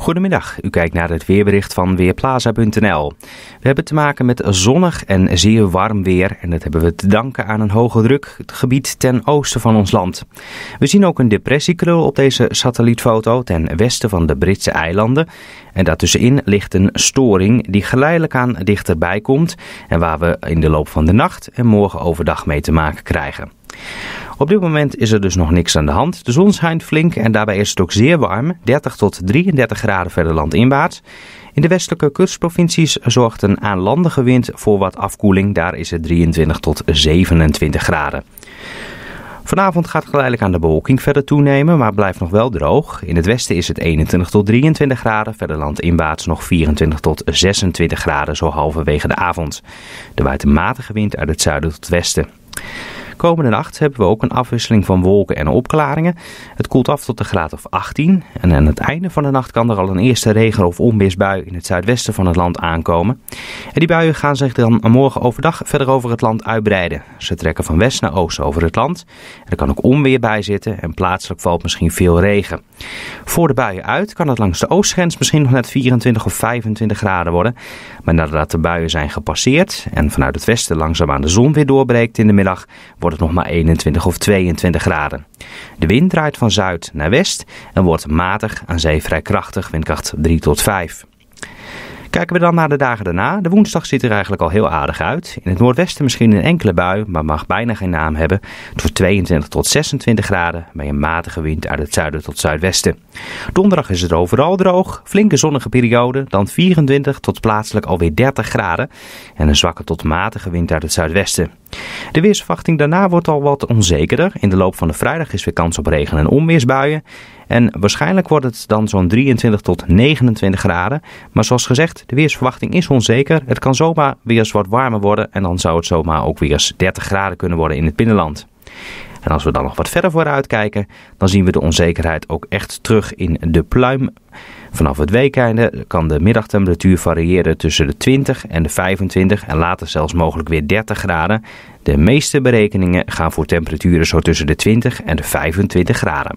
Goedemiddag, u kijkt naar het weerbericht van Weerplaza.nl. We hebben te maken met zonnig en zeer warm weer en dat hebben we te danken aan een hoge drukgebied ten oosten van ons land. We zien ook een depressiekrul op deze satellietfoto ten westen van de Britse eilanden en daartussenin ligt een storing die geleidelijk aan dichterbij komt en waar we in de loop van de nacht en morgen overdag mee te maken krijgen. Op dit moment is er dus nog niks aan de hand. De zon schijnt flink en daarbij is het ook zeer warm, 30 tot 33 graden verder landinwaarts. In de westelijke kustprovincies zorgt een aanlandige wind voor wat afkoeling. Daar is het 23 tot 27 graden. Vanavond gaat geleidelijk aan de bewolking verder toenemen, maar blijft nog wel droog. In het westen is het 21 tot 23 graden, verder landinwaarts nog 24 tot 26 graden, zo halverwege de avond. De waait matige wind uit het zuiden tot het westen komende nacht hebben we ook een afwisseling van wolken en opklaringen. Het koelt af tot de graad of 18 en aan het einde van de nacht kan er al een eerste regen- of onweersbui in het zuidwesten van het land aankomen. En die buien gaan zich dan morgen overdag verder over het land uitbreiden. Ze trekken van west naar oost over het land. Er kan ook onweer bij zitten en plaatselijk valt misschien veel regen. Voor de buien uit kan het langs de oostgrens misschien nog net 24 of 25 graden worden. Maar nadat de buien zijn gepasseerd en vanuit het westen langzaam aan de zon weer doorbreekt in de middag, wordt wordt het nog maar 21 of 22 graden. De wind draait van zuid naar west en wordt matig aan zee vrij krachtig, windkracht 3 tot 5. Kijken we dan naar de dagen daarna. De woensdag ziet er eigenlijk al heel aardig uit. In het noordwesten misschien een enkele bui, maar mag bijna geen naam hebben. Het wordt 22 tot 26 graden bij een matige wind uit het zuiden tot zuidwesten. Donderdag is het overal droog. Flinke zonnige periode, dan 24 tot plaatselijk alweer 30 graden. En een zwakke tot matige wind uit het zuidwesten. De weersverwachting daarna wordt al wat onzekerder. In de loop van de vrijdag is weer kans op regen en onweersbuien. En waarschijnlijk wordt het dan zo'n 23 tot 29 graden. Maar zoals gezegd, de weersverwachting is onzeker. Het kan zomaar weer eens wat warmer worden en dan zou het zomaar ook weer eens 30 graden kunnen worden in het binnenland. En als we dan nog wat verder vooruit kijken, dan zien we de onzekerheid ook echt terug in de pluim. Vanaf het weekende kan de middagtemperatuur variëren tussen de 20 en de 25 en later zelfs mogelijk weer 30 graden. De meeste berekeningen gaan voor temperaturen zo tussen de 20 en de 25 graden.